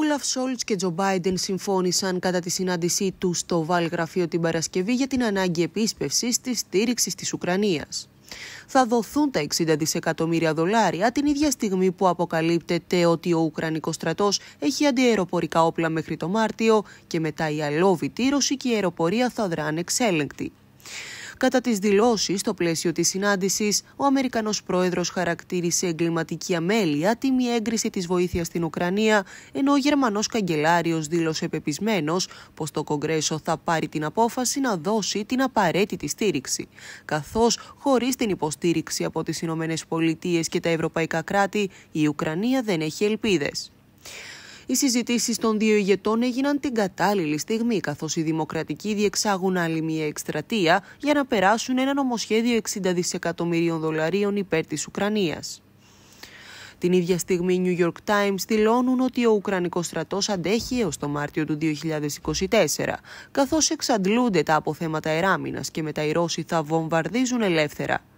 Ο Λαφ Σόλτ και Τζο Μπάιντεν συμφώνησαν κατά τη συνάντησή τους στο Βάλ Γραφείο την Παρασκευή για την ανάγκη επίσπευσης της στήριξης της Ουκρανίας. Θα δοθούν τα 60 δισεκατομμύρια δολάρια την ίδια στιγμή που αποκαλύπτεται ότι ο Ουκρανικός στρατός έχει αντιεροπορικά όπλα μέχρι το Μάρτιο και μετά η αλόβητη ρωσική αεροπορία θα δράνε εξέλεγκτη. Κατά τις δηλώσεις στο πλαίσιο της συνάντησης, ο Αμερικανός πρόεδρος χαρακτήρισε εγκληματική αμέλεια τη μη έγκριση της βοήθειας στην Ουκρανία, ενώ ο Γερμανός καγκελάριος δήλωσε πεπισμένος πως το Κογκρέσο θα πάρει την απόφαση να δώσει την απαραίτητη στήριξη. Καθώς χωρίς την υποστήριξη από τις ΗΠΑ και τα ευρωπαϊκά κράτη, η Ουκρανία δεν έχει ελπίδες. Οι συζητήσεις των δύο ηγετών έγιναν την κατάλληλη στιγμή, καθώς οι Δημοκρατικοί διεξάγουν άλλη μια εκστρατεία για να περάσουν ένα νομοσχέδιο 60 δισεκατομμυρίων δολαρίων υπέρ της Ουκρανίας. Την ίδια στιγμή οι New York Times δηλώνουν ότι ο Ουκρανικός στρατός αντέχει έως το Μάρτιο του 2024, καθώς εξαντλούνται τα αποθέματα εράμινας και μετά οι Ρώσοι θα βομβαρδίζουν ελεύθερα.